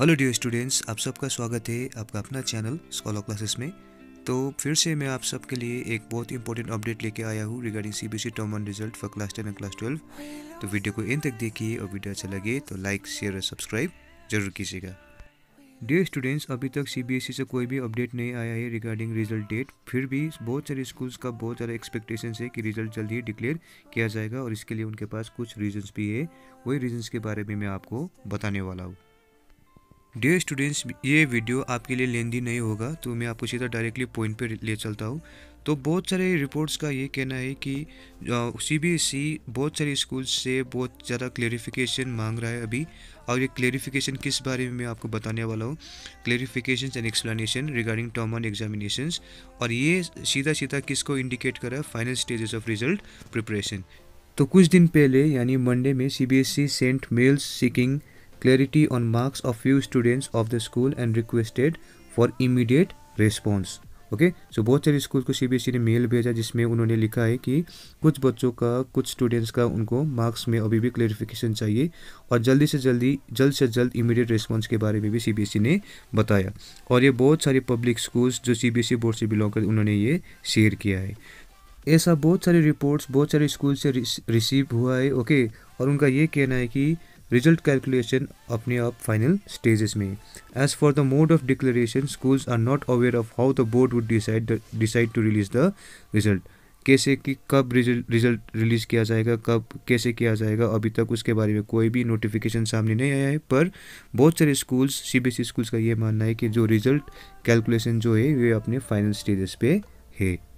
hello dear students आप सबका स्वागत है आपका अपना चैनल स्कॉलर क्लासेस में तो फिर से मैं आप सबके लिए एक बहुत इंपॉर्टेंट अपडेट लेके आया हूँ regarding C B C term one result for class ten and class twelve तो वीडियो को इन तक देखिए और वीडियो अच्छा लगे तो लाइक शेयर और सब्सक्राइब जरूर कीजिएगा डियर स्टूडेंट्स अभी तक ई e से कोई भी अपडेट नहीं आया है रिगार्डिंग रिजल्ट डेट फिर भी बहुत सारे स्कूल्स का बहुत सारा एक्सपेक्टेशन है कि रिजल्ट जल्दी ही डिक्लेयर किया जाएगा और इसके लिए उनके पास कुछ रीजन्स भी है वही रीजन्स के बारे में मैं आपको बताने वाला हूँ डियर स्टूडेंट्स ये वीडियो आपके लिए लेंदी नहीं होगा तो मैं आपको सीधा डायरेक्टली पॉइंट पे ले चलता हूँ तो बहुत सारे रिपोर्ट्स का ये कहना है कि सी बी एस ई बहुत सारे स्कूल से बहुत ज़्यादा क्लेरिफिकेशन मांग रहा है अभी और ये क्लेरिफिकेशन किस बारे में मैं आपको बताने वाला हूँ clarification and explanation regarding term on examination और ये सीधा सीधा किसको इंडिकेट कर रहा है final stages of result preparation तो कुछ दिन पहले यानी मंडे में C B S E sent mails seeking clarity on marks of few students of the school and requested for immediate response okay so बहुत सारे स्कूल को सीबीएसई e ने मेल भेजा जिसमें उन्होंने लिखा है कि कुछ बच्चों का कुछ स्टूडेंट्स का उनको मार्क्स में अभी भी क्लेरिफिकेशन चाहिए और जल्दी से जल्दी जल्द से जल्द इमीडिएट रिस्पॉन्स के बारे में भी सीबीएसई e ने बताया और ये बहुत सारे पब्लिक स्कूल्स जो सीबीएसई बोर्ड e से बिलोंग कर उन्होंने ये शेयर किया है ऐसा बहुत सारे रिपोर्ट्स बहुत सारे स्कूल से रिसीव हुआ है ओके और उनका ये कहना है कि रिजल्ट कैलकुलेशन अपने आप फाइनल स्टेजेस में as for the mode of declaration schools are not aware of how the board would decide decide to release the result कैसे कि कब रिजल्ट रिलीज किया जाएगा कब कैसे किया जाएगा अभी तक उसके बारे में कोई भी नोटिफिकेशन सामने नहीं आया है पर बहुत सारे स्कूल्स सी सीबीएसई स्कूल्स का ये मानना है कि जो रिजल्ट कैलकुलेशन जो है वे अपने फाइनल स्टेजेस पे है